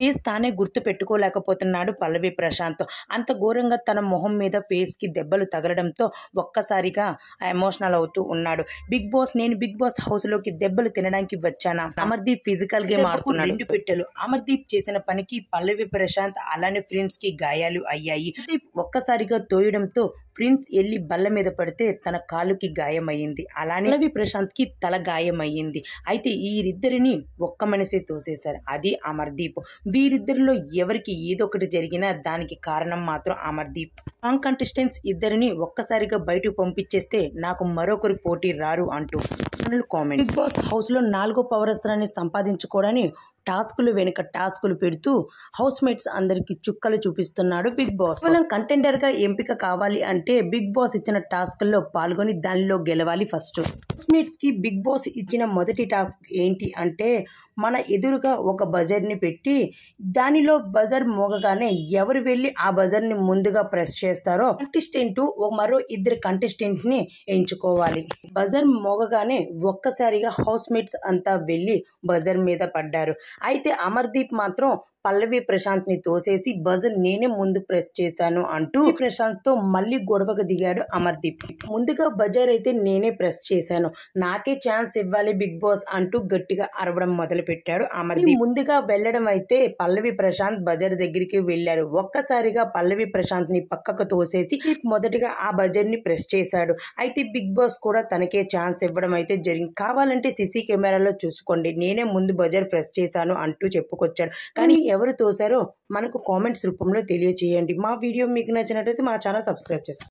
face తానే గుర్తు పెట్టుకోలేకపోతున్నాడు పల్లవి ప్రశాంత్ అంత ఘోరంగా తన మొహం మీద ఫేస్కి దెబ్బలు తగలడంతో ఒక్కసారిగా ఎమోషనల్ అవుతూ ఉన్నాడు బిగ్ బాస్ నేను బిగ్ బాస్ హౌస్ లోకి దెబ్బలు తినడానికి వచ్చానా అమర్దీప్ ఫిజికల్ గేమ్ ఆడుతున్నాడు రెండు పెట్టెలు అమర్దీప్ చేసిన పనికి పల్లవి ప్రశాంత్ అలానే ఫ్రెండ్స్ కి గాయాలు అయ్యాయి ఒక్కసారిగా తోయడంతో ప్రిన్స్ వెళ్ళి బల్ల మీద పడితే తన కాలుకి గాయమయ్యింది అలానే రవి ప్రశాంత్కి తల గాయమయ్యింది అయితే వీరిద్దరిని ఒక్క మనిషి తోసేశారు అది అమర్దీప్ వీరిద్దరిలో ఎవరికి ఏదొకటి జరిగినా దానికి కారణం మాత్రం అమర్దీప్ ఆన్ కంటెస్టెంట్స్ ఇద్దరిని ఒక్కసారిగా బయటకు పంపించేస్తే నాకు మరొకరు పోటీ రారు అంటూ పర్సనల్ కామెంట్ బిగ్ బాస్ హౌస్లో నాలుగో అస్త్రాన్ని సంపాదించుకోవడని టాస్కులు వెనుక టాస్కులు పెడుతూ హౌస్ మేట్స్ అందరికి చుక్కలు చూపిస్తున్నాడు బిగ్ బాస్ మనం కంటెండర్గా ఎంపిక కావాలి అంటే బిగ్ బాస్ ఇచ్చిన టాస్క్ల్లో పాల్గొని దానిలో గెలవాలి ఫస్ట్ హౌస్ మేట్స్కి బిగ్ బాస్ ఇచ్చిన మొదటి టాస్క్ ఏంటి అంటే మన ఎదురుగా ఒక బజర్ని పెట్టి దానిలో బజర్ మోగగానే ఎవరు వెళ్ళి ఆ బజర్ని ముందుగా ప్రెస్ చేస్తారో కంటెస్టెంట్ మరో ఇద్దరు కంటెస్టెంట్ని ఎంచుకోవాలి బజర్ మోగగానే ఒక్కసారిగా హౌస్మేట్స్ అంతా వెళ్ళి బజర్ మీద పడ్డారు అయితే అమర్దీప్ మాత్రం పల్లవి ప్రశాంత్ని తోసేసి బజర్ నేనే ముందు ప్రెస్ చేశాను అంటూ ప్రశాంత్తో మళ్ళీ గొడవకు దిగాడు అమర్దీప్ ముందుగా బజర్ అయితే నేనే ప్రెస్ చేశాను నాకే ఛాన్స్ ఇవ్వాలి బిగ్ బాస్ అంటూ గట్టిగా అరవడం మొదలుపెట్టాడు అమర్దీప్ ముందుగా వెళ్ళడం అయితే పల్లవి ప్రశాంత్ బజర్ దగ్గరికి వెళ్ళారు ఒక్కసారిగా పల్లవి ప్రశాంత్ని పక్కకు తోసేసి మొదటిగా ఆ ని ప్రెస్ చేశాడు అయితే బిగ్ బాస్ కూడా తనకే ఛాన్స్ ఇవ్వడం అయితే జరిగింది కావాలంటే సిసి కెమెరాలో చూసుకోండి నేనే ముందు బజార్ ప్రెస్ చేశాను అంటూ చెప్పుకొచ్చాడు కానీ ఎవరు తోసారో మనకు కామెంట్స్ రూపంలో తెలియచేయండి మా వీడియో మీకు నచ్చినట్టయితే మా ఛానల్ సబ్స్క్రైబ్ చేస్తాం